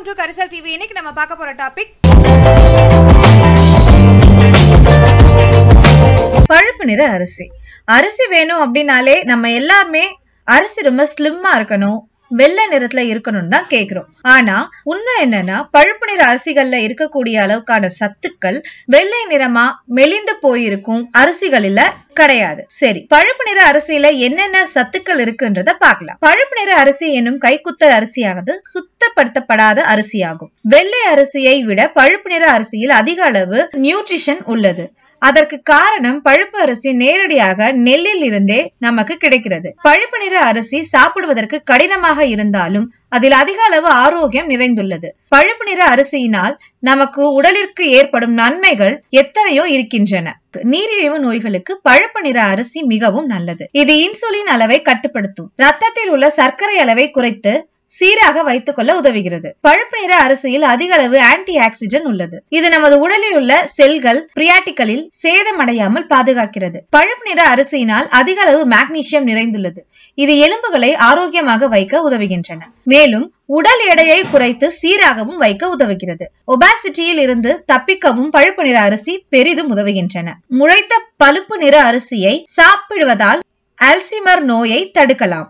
welcome to கரிசல் TV இன்னைக்கு நம்ம பார்க்க போற டாபிக் பழுப்பு நிற அரிசி அரிசி வேணும் அப்படின்னாலே நம்ம எல்லாருமே அரிசி ரொம்ப ஸ்லிம்மா இருக்கணும் வெள்ளை நிறத்துல இருக்கணும்னு தான் கேக்குறோம் ஆனா உண்மை என்னன்னா பழுப்பு நிற அரிசிகள்ல இருக்கக்கூடிய அளவுக்கான சத்துக்கள் வெள்ளை நிறமா மெலிந்து போயிருக்கும் அரிசிகளில கிடையாது சரி பழுப்பு நிற அரிசியில என்னென்ன சத்துக்கள் இருக்குன்றத பார்க்கலாம் பழுப்பு நிற அரிசி என்னும் கைக்குத்தல் அரிசியானது சுத்தப்படுத்தப்படாத அரிசியாகும் வெள்ளை அரிசியை விட பழுப்பு நிற அரிசியில் அதிக அளவு நியூட்ரிஷன் உள்ளது அதற்கு காரணம் பழுப்பு அரிசி நேரடியாக நெல்லில் இருந்தே நமக்கு கிடைக்கிறது பழுப்பு நிற அரிசி சாப்பிடுவதற்கு கடினமாக இருந்தாலும் அதில் அதிக அளவு ஆரோக்கியம் நிறைந்துள்ளது பழுப்பு நிற அரிசியினால் நமக்கு உடலிற்கு ஏற்படும் நன்மைகள் எத்தனையோ இருக்கின்றன நீரிழிவு நோய்களுக்கு பழுப்பு நிற அரிசி மிகவும் நல்லது இது இன்சுலின் அளவை கட்டுப்படுத்தும் ரத்தத்தில் உள்ள சர்க்கரை அளவை குறைத்து சீராக வைத்துக் கொள்ள உதவுகிறது பழுப்பு நிற அரிசியில் அதிக அளவு ஆன்டி ஆக்சிஜன் உள்ளது இது நமது உடலில் உள்ள செல்கள் பிரியாட்டிகளில் சேதமடையாமல் பாதுகாக்கிறது பழுப்பு நிற அரிசியினால் அதிக அளவு மேக்னீசியம் நிறைந்துள்ளது இது எலும்புகளை ஆரோக்கியமாக வைக்க உதவுகின்றன மேலும் உடல் எடையை குறைத்து சீராகவும் வைக்க உதவுகிறது ஒபாசிட்டியில் இருந்து தப்பிக்கவும் பழுப்பு நிற அரிசி பெரிதும் உதவுகின்றன முளைத்த பழுப்பு நிற அரிசியை சாப்பிடுவதால் அல்சிமர் நோயை தடுக்கலாம்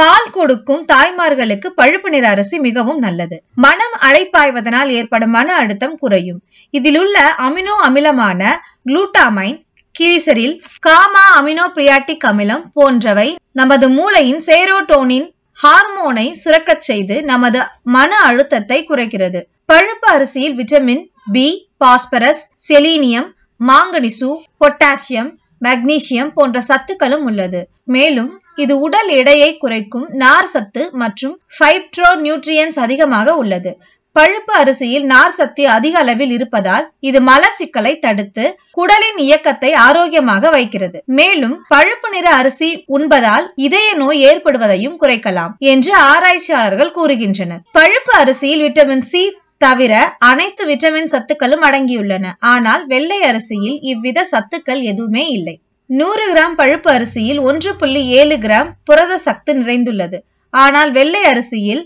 பால் கொடுக்கும் தாய்மார்களுக்கு பழுப்பு நிற அரிசி மிகவும் நல்லது மனம் அழைப்பாய்வதனால் ஏற்படும் மன அழுத்தம் குறையும் இதில் உள்ள அமினோ அமிலமான குளூட்டாமைன் கிளிசரில் காமா அமினோ பிரியாட்டிக் அமிலம் போன்றவை நமது மூளையின் சேரோட்டோனின் ஹார்மோனை சுரக்கச் செய்து நமது மன அழுத்தத்தை குறைக்கிறது பழுப்பு அரிசியில் vitamin B phosphorus selenium manganese potassium magnesium போன்ற சத்துக்களும் உள்ளது மேலும் இது உடல் எடையை குறைக்கும் நார் சத்து மற்றும் ஃபைப்ரோ நியூட்ரியன்ஸ் அதிகமாக உள்ளது பழுப்பு அரிசியில் நார் சத்து அதிக அளவில் இருப்பதால் இது மல சிக்கலை தடுத்து குடலின் இயக்கத்தை ஆரோக்கியமாக வைக்கிறது மேலும் பழுப்பு நிற அரிசி உண்பதால் இதய நோய் ஏற்படுவதையும் குறைக்கலாம் என்று ஆராய்ச்சியாளர்கள் கூறுகின்றனர் பழுப்பு அரிசியில் விட்டமின் சி தவிர அனைத்து விட்டமின் சத்துக்களும் அடங்கியுள்ளன ஆனால் வெள்ளை அரிசியில் இவ்வித சத்துக்கள் எதுவுமே இல்லை நூறு கிராம் பழுப்பு அரிசியில் ஒன்று புள்ளி ஏழு கிராம் புரத சத்து நிறைந்துள்ளது ஆனால் வெள்ளை அரிசியில்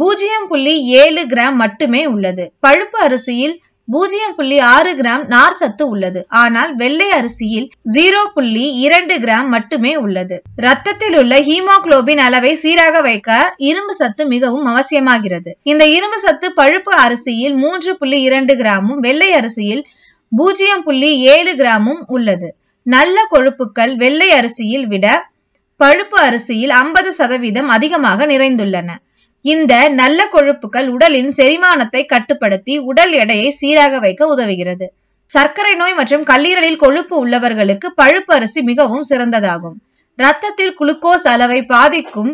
பூஜ்ஜியம் புள்ளி ஏழு கிராம் மட்டுமே உள்ளது பழுப்பு அரிசியில் பூஜ்ஜியம் புள்ளி ஆறு கிராம் நார் சத்து உள்ளது ஆனால் வெள்ளை அரிசியில் ஜீரோ புள்ளி இரண்டு கிராம் மட்டுமே உள்ளது ரத்தத்தில் உள்ள ஹீமோக்ளோபின் அளவை சீராக வைக்க இரும்பு சத்து மிகவும் அவசியமாகிறது இந்த இரும்பு சத்து பழுப்பு அரிசியில் மூன்று புள்ளி இரண்டு கிராமும் வெள்ளை அரிசியில் பூஜ்ஜியம் புள்ளி ஏழு கிராமும் உள்ளது நல்ல கொழுப்புக்கள் வெள்ளை அரிசியில் விட பழுப்பு அரிசியில் ஐம்பது சதவீதம் அதிகமாக நிறைந்துள்ளன இந்த நல்ல கொழுப்புகள் உடலின் செரிமானத்தை கட்டுப்படுத்தி உடல் எடையை சீராக வைக்க உதவுகிறது சர்க்கரை நோய் மற்றும் கல்லீரலில் கொழுப்பு உள்ளவர்களுக்கு பழுப்பு அரிசி மிகவும் சிறந்ததாகும் ரத்தத்தில் குளுக்கோஸ் அளவை பாதிக்கும்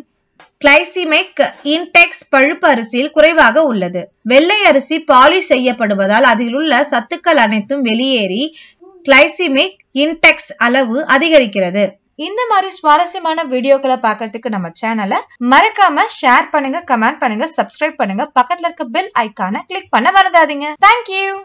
கிளைசிமைக் இன்டெக்ஸ் பழுப்பு அரிசியில் குறைவாக உள்ளது வெள்ளை அரிசி பாலிஷ் செய்யப்படுவதால் அதில் உள்ள சத்துக்கள் அனைத்தும் வெளியேறி கிளைசிமிக் இன்டெக்ஸ் அளவு அதிகரிக்கிறது இந்த மாதிரி சுவாரஸ்யமான வீடியோக்களை பார்க்கறதுக்கு நம்ம சேனலை மறக்காம ஷேர் பண்ணுங்க கமெண்ட் பண்ணுங்க சப்ஸ்கிரைப் பண்ணுங்க பக்கத்துல இருக்க பெல் ஐக்கான கிளிக் பண்ண மறந்தாதீங்க தேங்க்யூ